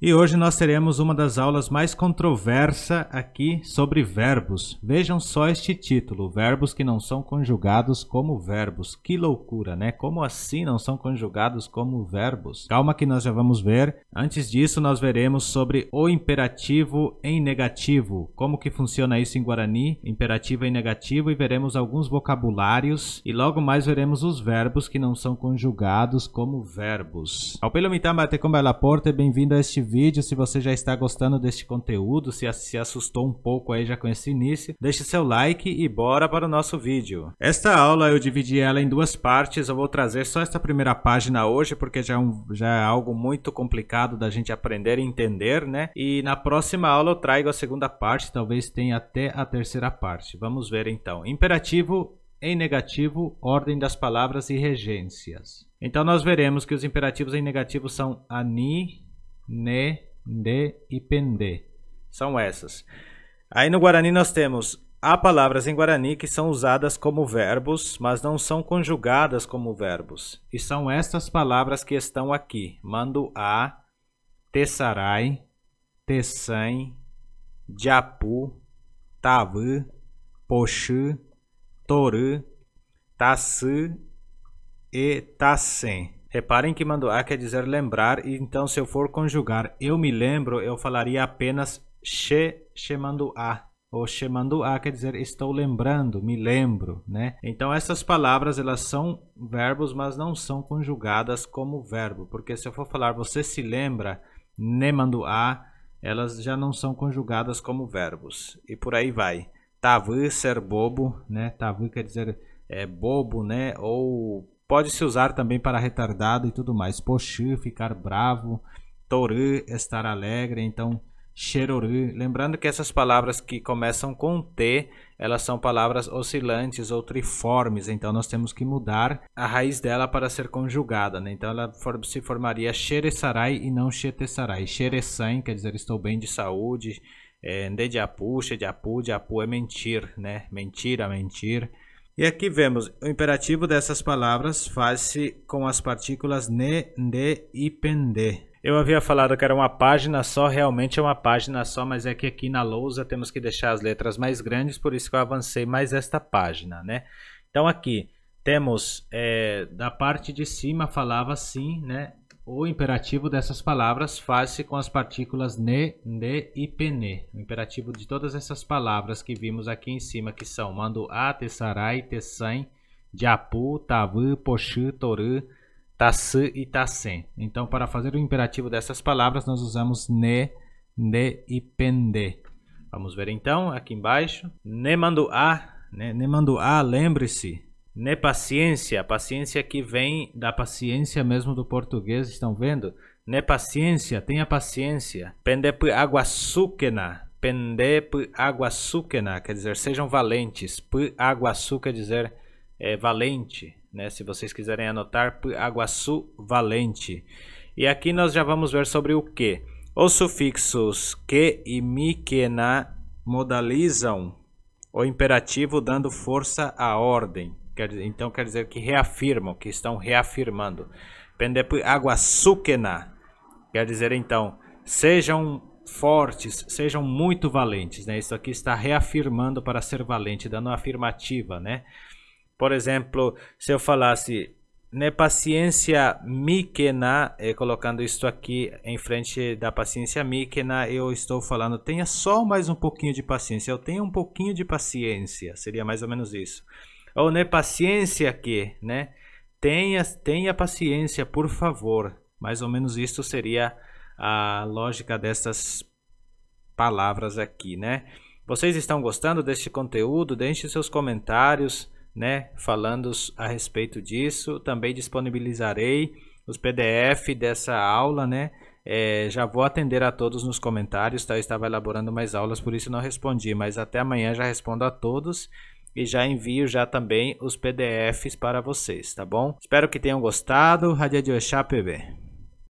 E hoje nós teremos uma das aulas mais controversa aqui sobre verbos. Vejam só este título: verbos que não são conjugados como verbos. Que loucura, né? Como assim não são conjugados como verbos? Calma que nós já vamos ver. Antes disso, nós veremos sobre o imperativo em negativo, como que funciona isso em guarani, imperativo em negativo e veremos alguns vocabulários e logo mais veremos os verbos que não são conjugados como verbos. Ao pelo mitamate com bela porta, bem-vindo a este vídeo, se você já está gostando deste conteúdo, se, se assustou um pouco aí já com esse início, deixe seu like e bora para o nosso vídeo. Esta aula eu dividi ela em duas partes, eu vou trazer só esta primeira página hoje porque já é, um, já é algo muito complicado da gente aprender e entender, né? E na próxima aula eu trago a segunda parte, talvez tenha até a terceira parte. Vamos ver então. Imperativo em negativo, ordem das palavras e regências. Então nós veremos que os imperativos em negativo são ani, ne, de e pende. São essas. Aí no Guarani nós temos há palavras em Guarani que são usadas como verbos, mas não são conjugadas como verbos. E são estas palavras que estão aqui: manduá, tessarai, tessan, japu, tavu, poxu, toru, tassu e tassem. Reparem que manduá quer dizer lembrar, e então se eu for conjugar eu me lembro, eu falaria apenas che chamando a. Ou che a quer dizer estou lembrando, me lembro, né? Então essas palavras elas são verbos, mas não são conjugadas como verbo, porque se eu for falar você se lembra, ne manduá a, elas já não são conjugadas como verbos. E por aí vai. Tavu ser bobo, né? Tavu quer dizer é bobo, né? Ou Pode-se usar também para retardado e tudo mais. Poxu, ficar bravo. Toru estar alegre. Então, xerorã. Lembrando que essas palavras que começam com T, elas são palavras oscilantes ou triformes. Então, nós temos que mudar a raiz dela para ser conjugada. Né? Então, ela for, se formaria xeressarai e não xetessarai. Xeressan quer dizer estou bem de saúde. É, de apu, xediapu, diapu é mentir, né? Mentira, mentir. E aqui vemos o imperativo dessas palavras faz-se com as partículas ne, de e pende. Eu havia falado que era uma página só, realmente é uma página só, mas é que aqui na lousa temos que deixar as letras mais grandes, por isso que eu avancei mais esta página, né? Então aqui temos é, da parte de cima falava assim, né? O imperativo dessas palavras faz-se com as partículas ne, ne e pene. O imperativo de todas essas palavras que vimos aqui em cima, que são manduá, tessarai, tesan, diapu, tavu, poxu, toru, tasu e tasen. Então, para fazer o imperativo dessas palavras, nós usamos ne, ne e pende. Vamos ver então, aqui embaixo. Ne manduá, né? ne, ne manduá, lembre-se, né paciência, paciência que vem da paciência mesmo do português, estão vendo? Né paciência, tenha paciência. Pende por água suquena, pende por água suquena, quer dizer, sejam valentes. Por água quer dizer é, valente, né? Se vocês quiserem anotar, por água valente. E aqui nós já vamos ver sobre o que. Os sufixos que e na modalizam o imperativo dando força à ordem. Quer, então quer dizer que reafirmam, que estão reafirmando. Pendepu Sukena, Quer dizer então, sejam fortes, sejam muito valentes, né? Isso aqui está reafirmando para ser valente, dando uma afirmativa, né? Por exemplo, se eu falasse ne paciência míquena, eh, colocando isto aqui em frente da paciência míquena, eu estou falando tenha só mais um pouquinho de paciência. Eu tenho um pouquinho de paciência, seria mais ou menos isso ou né, paciência que, né? Tenha, tenha paciência, por favor. Mais ou menos isso seria a lógica dessas palavras aqui, né? Vocês estão gostando deste conteúdo? Deixe seus comentários, né, falando a respeito disso. Também disponibilizarei os PDF dessa aula, né? É, já vou atender a todos nos comentários, tá? Eu estava elaborando mais aulas, por isso não respondi, mas até amanhã já respondo a todos e já envio já também os PDFs para vocês, tá bom? Espero que tenham gostado. Radia de PB.